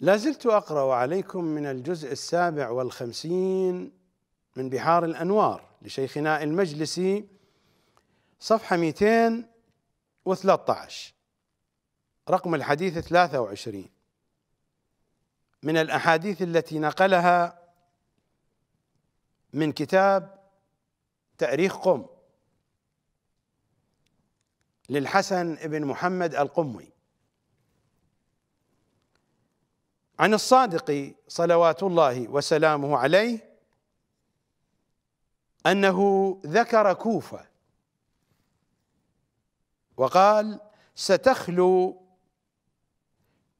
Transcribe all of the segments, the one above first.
لازلت أقرأ عليكم من الجزء السابع والخمسين من بحار الأنوار لشيخنا المجلسي صفحة 213 رقم الحديث 23 من الأحاديث التي نقلها من كتاب تأريخ قم للحسن بن محمد القمي عن الصادق صلوات الله وسلامه عليه انه ذكر كوفه وقال ستخلو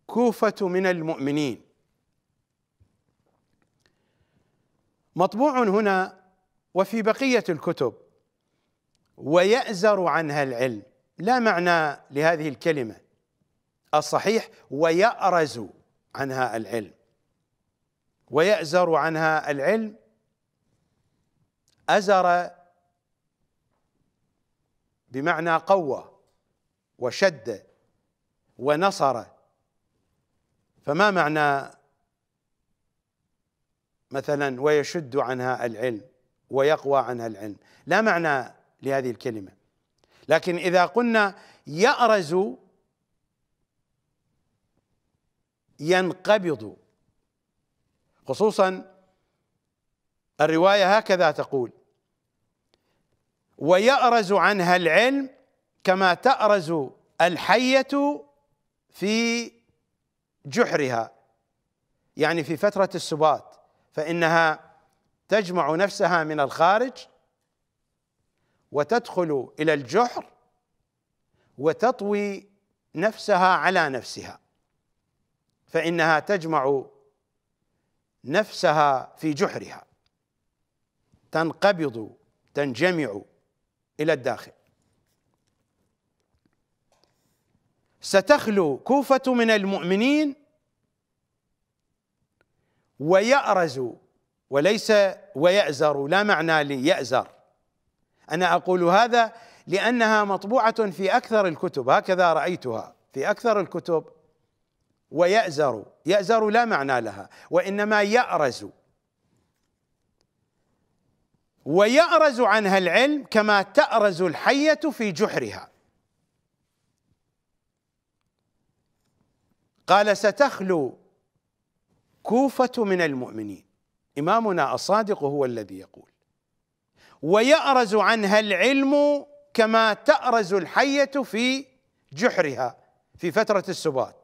كوفه من المؤمنين مطبوع هنا وفي بقيه الكتب ويأزر عنها العلم لا معنى لهذه الكلمه الصحيح ويأرز عنها العلم ويأزر عنها العلم أزر بمعنى قوى وشد ونصر فما معنى مثلا ويشد عنها العلم ويقوى عنها العلم لا معنى لهذه الكلمه لكن اذا قلنا يأرز ينقبض خصوصا الروايه هكذا تقول ويأرز عنها العلم كما تأرز الحية في جحرها يعني في فترة السبات فإنها تجمع نفسها من الخارج وتدخل إلى الجحر وتطوي نفسها على نفسها فانها تجمع نفسها في جحرها تنقبض تنجمع الى الداخل ستخلو كوفه من المؤمنين ويأرز وليس ويأزر لا معنى ليأزر أنا أقول هذا لأنها مطبوعة في أكثر الكتب هكذا رأيتها في أكثر الكتب ويأزر يأزر لا معنى لها وإنما يأرز ويأرز عنها العلم كما تأرز الحية في جحرها قال ستخلو كوفة من المؤمنين إمامنا الصادق هو الذي يقول ويأرز عنها العلم كما تأرز الحية في جحرها في فترة السبات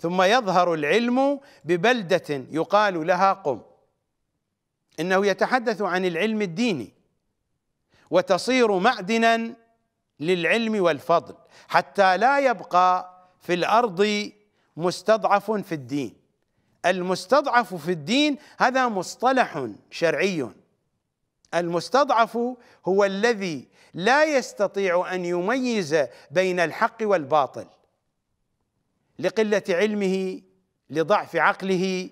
ثم يظهر العلم ببلده يقال لها قم انه يتحدث عن العلم الديني وتصير معدنا للعلم والفضل حتى لا يبقى في الارض مستضعف في الدين المستضعف في الدين هذا مصطلح شرعي المستضعف هو الذي لا يستطيع ان يميز بين الحق والباطل لقله علمه لضعف عقله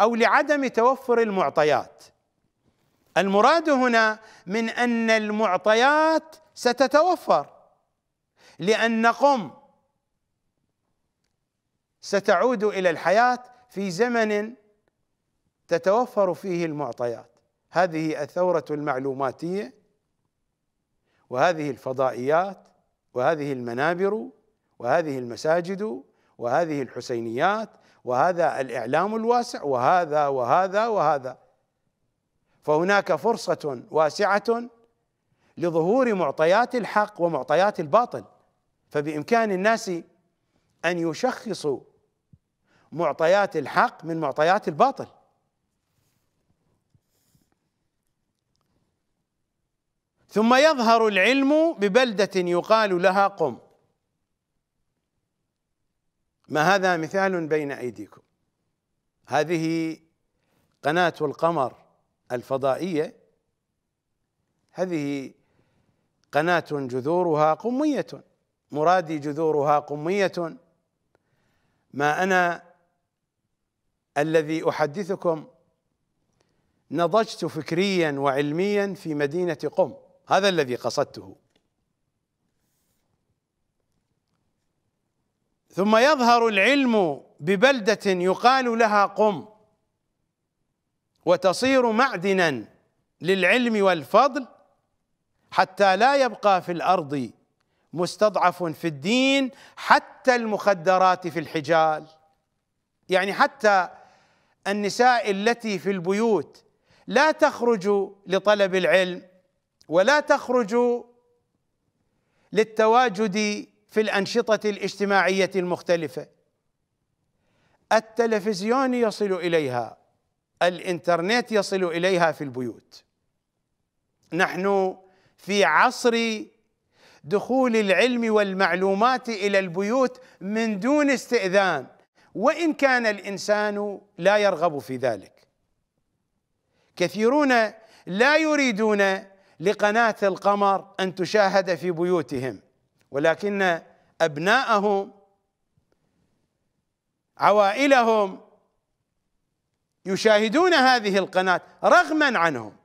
او لعدم توفر المعطيات المراد هنا من ان المعطيات ستتوفر لان قم ستعود الى الحياه في زمن تتوفر فيه المعطيات هذه الثوره المعلوماتيه وهذه الفضائيات وهذه المنابر وهذه المساجد وهذه الحسينيات وهذا الإعلام الواسع وهذا وهذا وهذا فهناك فرصة واسعة لظهور معطيات الحق ومعطيات الباطل فبإمكان الناس أن يشخصوا معطيات الحق من معطيات الباطل ثم يظهر العلم ببلدة يقال لها قم ما هذا مثال بين ايديكم هذه قناه القمر الفضائيه هذه قناه جذورها قميه مرادي جذورها قميه ما انا الذي احدثكم نضجت فكريا وعلميا في مدينه قم هذا الذي قصدته ثم يظهر العلم ببلده يقال لها قم وتصير معدنا للعلم والفضل حتى لا يبقى في الارض مستضعف في الدين حتى المخدرات في الحجال يعني حتى النساء التي في البيوت لا تخرج لطلب العلم ولا تخرج للتواجد في الانشطه الاجتماعيه المختلفه التلفزيون يصل اليها الانترنت يصل اليها في البيوت نحن في عصر دخول العلم والمعلومات الى البيوت من دون استئذان وان كان الانسان لا يرغب في ذلك كثيرون لا يريدون لقناه القمر ان تشاهد في بيوتهم ولكن أبناءهم عوائلهم يشاهدون هذه القناة رغما عنهم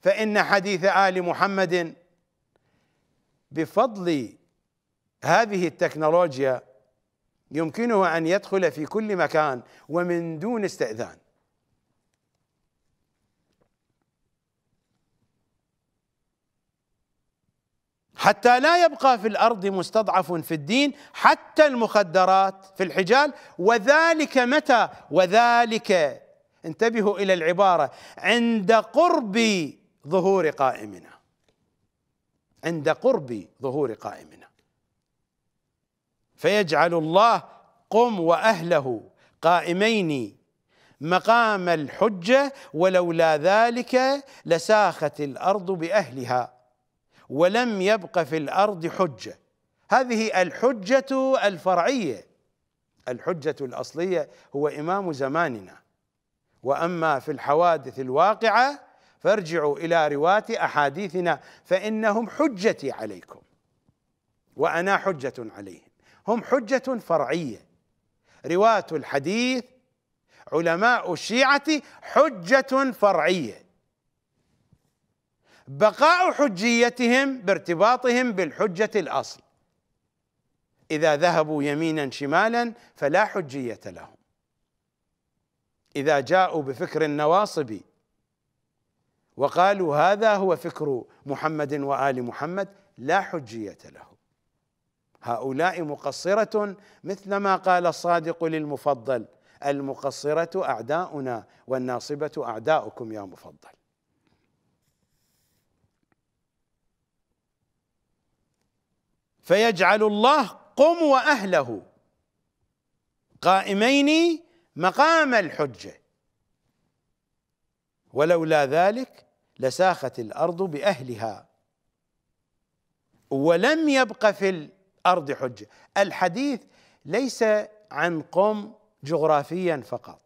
فإن حديث آل محمد بفضل هذه التكنولوجيا يمكنه أن يدخل في كل مكان ومن دون استئذان حتى لا يبقى في الارض مستضعف في الدين حتى المخدرات في الحجال وذلك متى وذلك انتبهوا الى العباره عند قرب ظهور قائمنا عند قرب ظهور قائمنا فيجعل الله قم واهله قائمين مقام الحجه ولولا ذلك لساخت الارض باهلها ولم يبق في الارض حجه هذه الحجه الفرعيه الحجه الاصليه هو امام زماننا واما في الحوادث الواقعه فارجعوا الى رواه احاديثنا فانهم حجتي عليكم وانا حجه عليهم هم حجه فرعيه رواه الحديث علماء الشيعه حجه فرعيه بقاء حجيتهم بارتباطهم بالحجة الأصل إذا ذهبوا يمينا شمالا فلا حجية لهم إذا جاءوا بفكر النواصب وقالوا هذا هو فكر محمد وآل محمد لا حجية له هؤلاء مقصرة مثل ما قال الصادق للمفضل المقصرة أعداؤنا والناصبة أعداؤكم يا مفضل فيجعل الله قم واهله قائمين مقام الحجه ولولا ذلك لساخت الارض باهلها ولم يبق في الارض حجه الحديث ليس عن قم جغرافيا فقط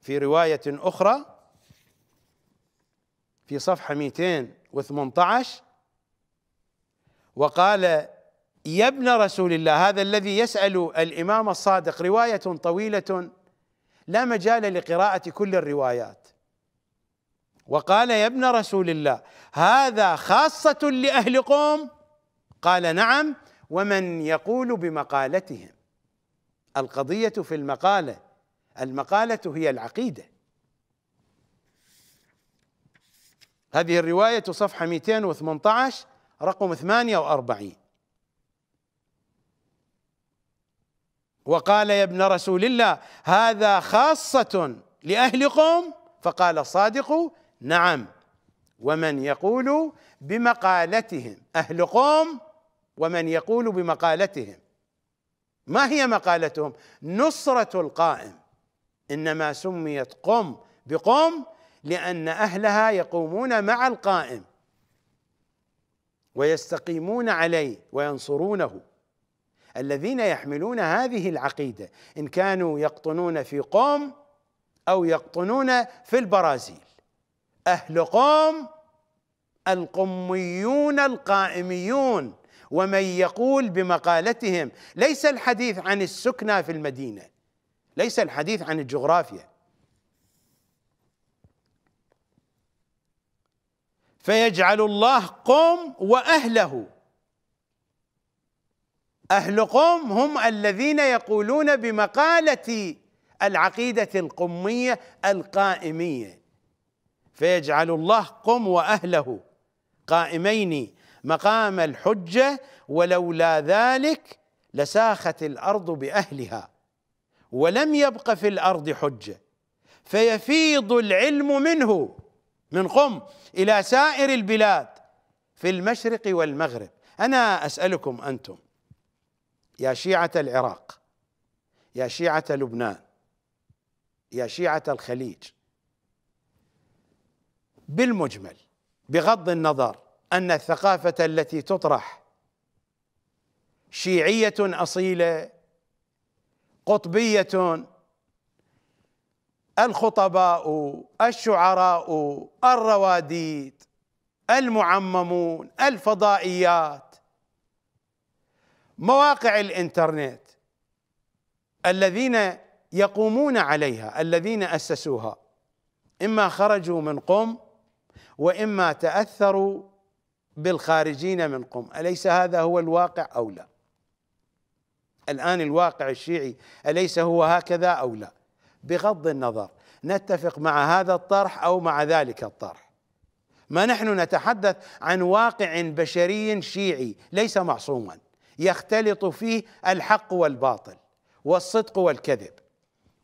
في روايه اخرى في صفحه 218 وقال يا ابن رسول الله هذا الذي يسأل الإمام الصادق رواية طويلة لا مجال لقراءة كل الروايات وقال يا ابن رسول الله هذا خاصة لأهل قوم قال نعم ومن يقول بمقالتهم القضية في المقالة المقالة هي العقيدة هذه الرواية صفحة 218 رقم 48 وقال يا ابن رسول الله هذا خاصة لأهل قوم فقال الصادق نعم ومن يقول بمقالتهم أهل قوم ومن يقول بمقالتهم ما هي مقالتهم نصرة القائم إنما سميت قم بقوم لأن أهلها يقومون مع القائم ويستقيمون عليه وينصرونه الذين يحملون هذه العقيده ان كانوا يقطنون في قوم او يقطنون في البرازيل اهل قوم القميون القائميون ومن يقول بمقالتهم ليس الحديث عن السكنى في المدينه ليس الحديث عن الجغرافيا فيجعل الله قوم واهله أهل قوم هم الذين يقولون بمقالة العقيدة القمية القائمية فيجعل الله قم وأهله قائمين مقام الحجة ولولا ذلك لساخت الأرض بأهلها ولم يبق في الأرض حجة فيفيض العلم منه من قم إلى سائر البلاد في المشرق والمغرب أنا أسألكم أنتم يا شيعة العراق يا شيعة لبنان يا شيعة الخليج بالمجمل بغض النظر أن الثقافة التي تطرح شيعية أصيلة قطبية الخطباء الشعراء الرواديد المعممون الفضائيات مواقع الانترنت الذين يقومون عليها الذين اسسوها اما خرجوا من قم واما تاثروا بالخارجين من قم اليس هذا هو الواقع او لا الان الواقع الشيعي اليس هو هكذا او لا بغض النظر نتفق مع هذا الطرح او مع ذلك الطرح ما نحن نتحدث عن واقع بشري شيعي ليس معصوما يختلط فيه الحق والباطل والصدق والكذب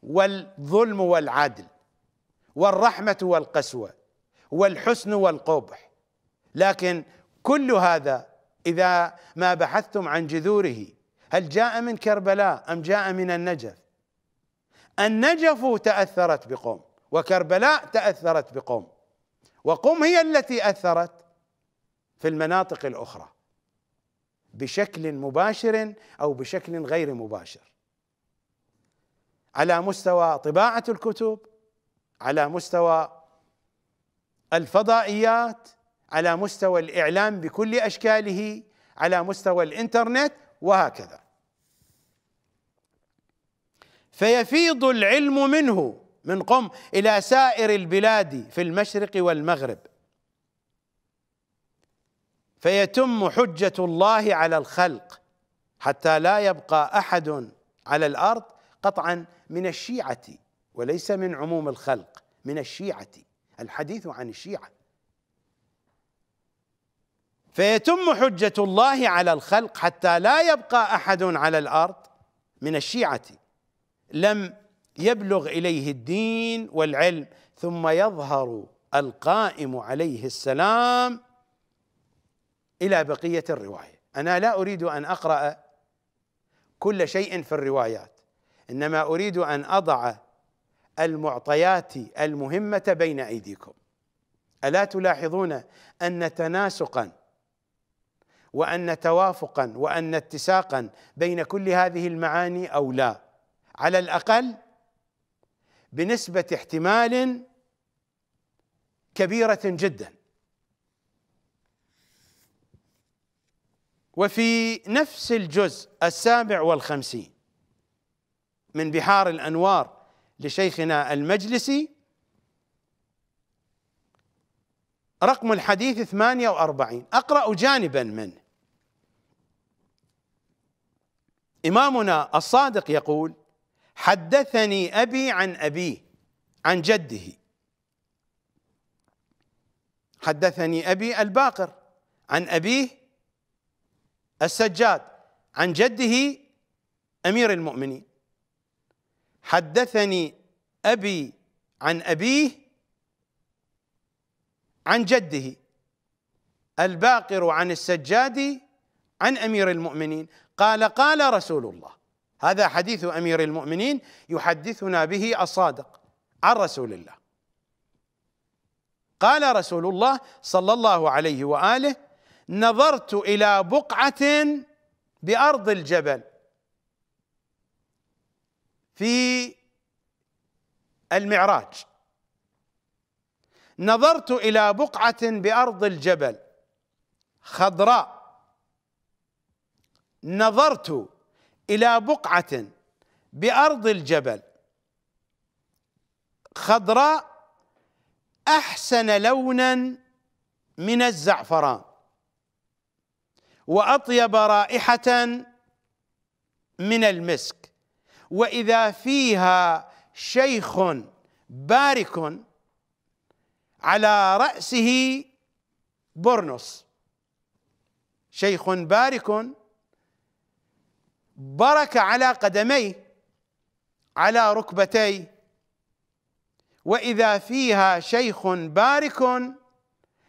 والظلم والعدل والرحمه والقسوه والحسن والقبح لكن كل هذا اذا ما بحثتم عن جذوره هل جاء من كربلاء ام جاء من النجف النجف تاثرت بقوم وكربلاء تاثرت بقوم وقم هي التي اثرت في المناطق الاخرى بشكل مباشر او بشكل غير مباشر على مستوى طباعه الكتب على مستوى الفضائيات على مستوى الاعلام بكل اشكاله على مستوى الانترنت وهكذا فيفيض العلم منه من قم الى سائر البلاد في المشرق والمغرب فيتم حجه الله على الخلق حتى لا يبقى احد على الارض قطعا من الشيعه وليس من عموم الخلق من الشيعه الحديث عن الشيعه فيتم حجه الله على الخلق حتى لا يبقى احد على الارض من الشيعه لم يبلغ اليه الدين والعلم ثم يظهر القائم عليه السلام الى بقيه الروايه انا لا اريد ان اقرا كل شيء في الروايات انما اريد ان اضع المعطيات المهمه بين ايديكم الا تلاحظون ان تناسقا وان توافقا وان اتساقا بين كل هذه المعاني او لا على الاقل بنسبه احتمال كبيره جدا وفي نفس الجزء السابع والخمسين من بحار الأنوار لشيخنا المجلسي رقم الحديث 48 أقرأ جانبا منه إمامنا الصادق يقول حدثني أبي عن أبيه عن جده حدثني أبي الباقر عن أبيه السجاد عن جده امير المؤمنين حدثني ابي عن ابيه عن جده الباقر عن السجاد عن امير المؤمنين قال قال رسول الله هذا حديث امير المؤمنين يحدثنا به الصادق عن رسول الله قال رسول الله صلى الله عليه واله نظرت الى بقعه بارض الجبل في المعراج نظرت الى بقعه بارض الجبل خضراء نظرت الى بقعه بارض الجبل خضراء احسن لونا من الزعفران واطيب رائحه من المسك واذا فيها شيخ بارك على راسه برنس شيخ بارك برك على قدميه على ركبتيه واذا فيها شيخ بارك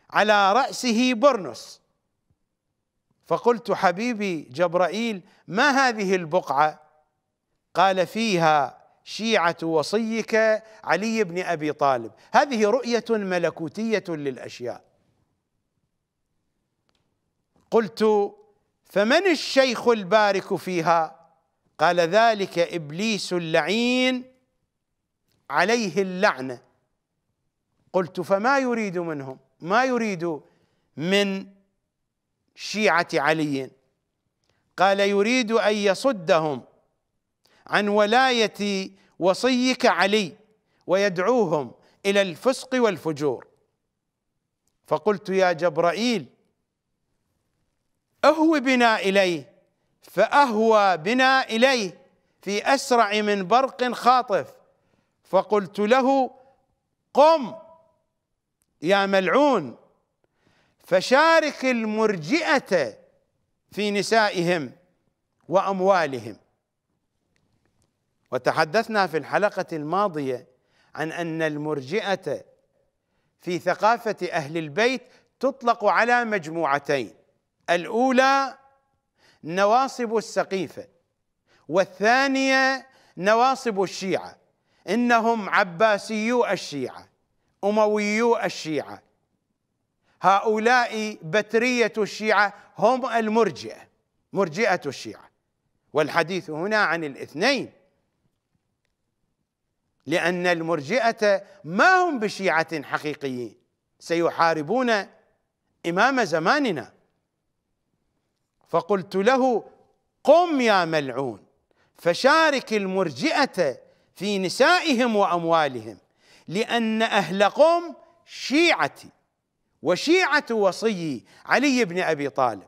على راسه برنس فقلت حبيبي جبرائيل ما هذه البقعه قال فيها شيعه وصيك علي بن ابي طالب هذه رؤيه ملكوتيه للاشياء قلت فمن الشيخ البارك فيها قال ذلك ابليس اللعين عليه اللعنه قلت فما يريد منهم ما يريد من شيعة علي قال يريد أن يصدهم عن ولاية وصيك علي ويدعوهم إلى الفسق والفجور فقلت يا جبرائيل اهو بنا إليه فأهوى بنا إليه في أسرع من برق خاطف فقلت له قم يا ملعون فشارك المرجئة في نسائهم وأموالهم وتحدثنا في الحلقة الماضية عن أن المرجئة في ثقافة أهل البيت تطلق على مجموعتين الأولى نواصب السقيفة والثانية نواصب الشيعة إنهم عباسيو الشيعة أمويو الشيعة هؤلاء بترية الشيعة هم المرجئة مرجئة الشيعة والحديث هنا عن الاثنين لأن المرجئة ما هم بشيعة حقيقيين سيحاربون إمام زماننا فقلت له قم يا ملعون فشارك المرجئة في نسائهم وأموالهم لأن أهل قم شيعتي وشيعة وصي علي بن أبي طالب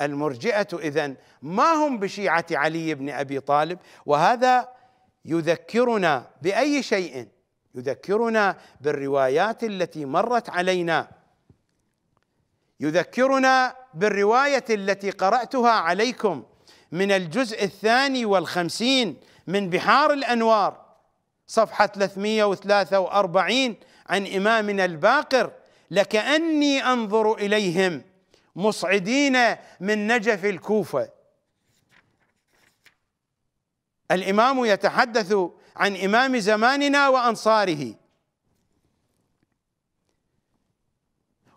المرجئة إذا ما هم بشيعة علي بن أبي طالب وهذا يذكرنا بأي شيء يذكرنا بالروايات التي مرت علينا يذكرنا بالرواية التي قرأتها عليكم من الجزء الثاني والخمسين من بحار الأنوار صفحة 343 عن إمامنا الباقر لكأني أنظر إليهم مصعدين من نجف الكوفة الإمام يتحدث عن إمام زماننا وأنصاره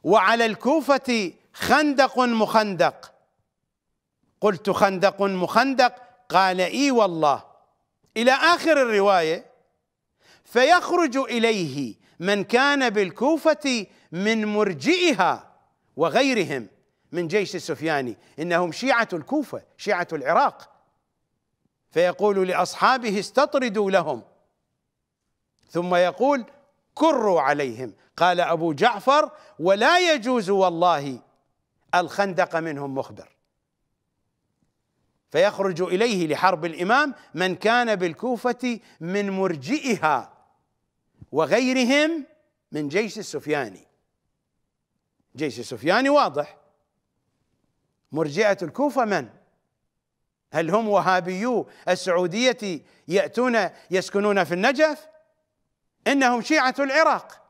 وعلى الكوفة خندق مخندق قلت خندق مخندق قال اي والله الى اخر الروايه فيخرج اليه من كان بالكوفه من مرجئها وغيرهم من جيش السفياني انهم شيعه الكوفه شيعه العراق فيقول لاصحابه استطردوا لهم ثم يقول كروا عليهم قال ابو جعفر ولا يجوز والله الخندق منهم مخبر فيخرج اليه لحرب الامام من كان بالكوفه من مرجئها وغيرهم من جيش السفياني جيش السفياني واضح مرجعة الكوفة من؟ هل هم وهابيو السعودية يأتون يسكنون في النجف؟ إنهم شيعة العراق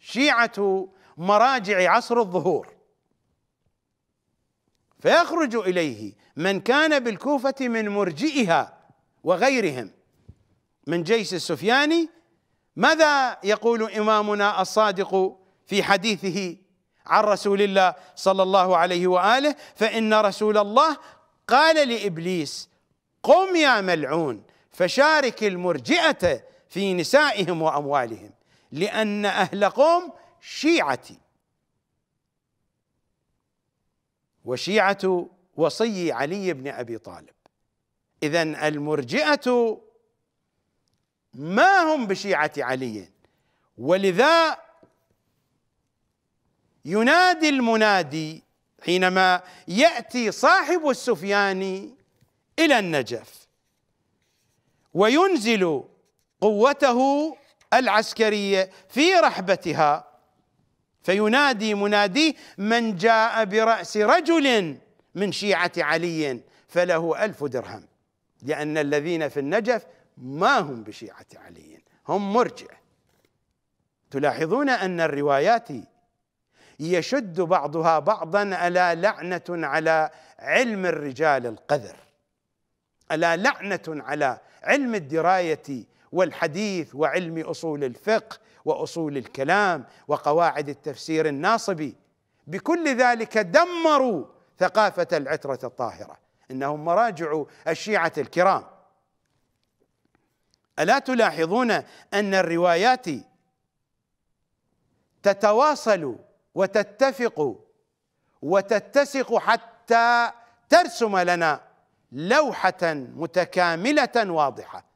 شيعة مراجع عصر الظهور فيخرج إليه من كان بالكوفة من مرجئها وغيرهم من جيش السفياني ماذا يقول إمامنا الصادق في حديثه عن رسول الله صلى الله عليه واله فان رسول الله قال لابليس قم يا ملعون فشارك المرجئه في نسائهم واموالهم لان اهل قوم شيعتي وشيعه وصي علي بن ابي طالب اذا المرجئه ما هم بشيعه علي ولذا ينادي المنادي حينما ياتي صاحب السفيان الى النجف وينزل قوته العسكريه في رحبتها فينادي منادي من جاء براس رجل من شيعه علي فله الف درهم لان الذين في النجف ما هم بشيعه علي هم مرجع تلاحظون ان الروايات يشد بعضها بعضا الا لعنه على علم الرجال القذر الا لعنه على علم الدرايه والحديث وعلم اصول الفقه واصول الكلام وقواعد التفسير الناصبي بكل ذلك دمروا ثقافه العتره الطاهره انهم مراجع الشيعه الكرام الا تلاحظون ان الروايات تتواصل وتتفق وتتسق حتى ترسم لنا لوحه متكامله واضحه